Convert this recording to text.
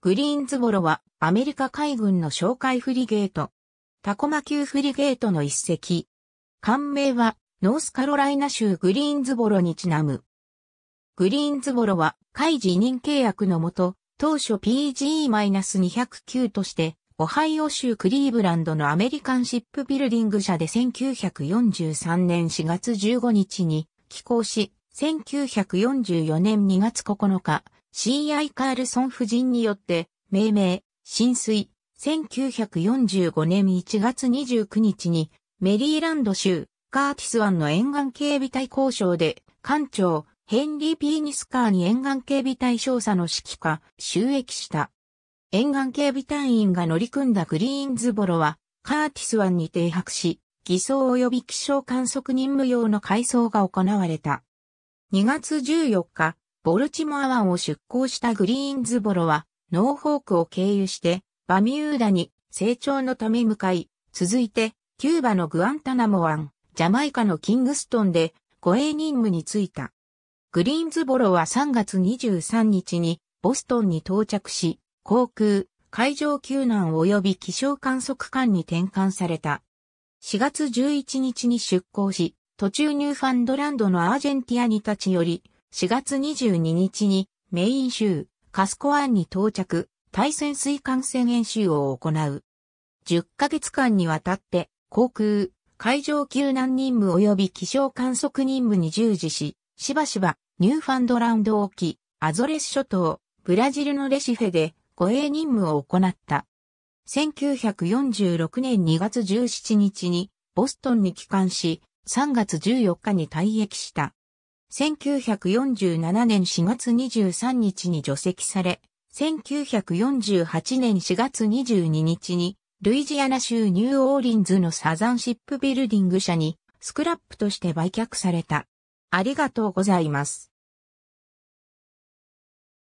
グリーンズボロはアメリカ海軍の哨戒フリゲート。タコマ級フリゲートの一隻。艦名はノースカロライナ州グリーンズボロにちなむ。グリーンズボロは海委任契約のもと、当初 PG-209 として、オハイオ州クリーブランドのアメリカンシップビルディング社で1943年4月15日に寄港し、1944年2月9日、C.I. カールソン夫人によって、命名、浸水、1945年1月29日に、メリーランド州、カーティス湾の沿岸警備隊交渉で、艦長、ヘンリー・ピーニスカーに沿岸警備隊少佐の指揮下、収益した。沿岸警備隊員が乗り組んだグリーンズボロは、カーティス湾に停泊し、偽装及び気象観測任務用の改装が行われた。2月14日、ボルチモア湾を出港したグリーンズボロは、ノーホークを経由して、バミューダに成長のため向かい、続いて、キューバのグアンタナモ湾、ジャマイカのキングストンで、護衛任務に就いた。グリーンズボロは3月23日に、ボストンに到着し、航空、海上救難及び気象観測艦に転換された。4月11日に出港し、途中ニューファンドランドのアージェンティアに立ち寄り、4月22日にメイン州カスコアンに到着、対潜水艦船演習を行う。10ヶ月間にわたって航空、海上救難任務及び気象観測任務に従事し、しばしばニューファンドランド沖、アゾレス諸島、ブラジルのレシフェで護衛任務を行った。1946年2月17日にボストンに帰還し、3月14日に退役した。1947年4月23日に除籍され、1948年4月22日に、ルイジアナ州ニューオーリンズのサザンシップビルディング社に、スクラップとして売却された。ありがとうございます。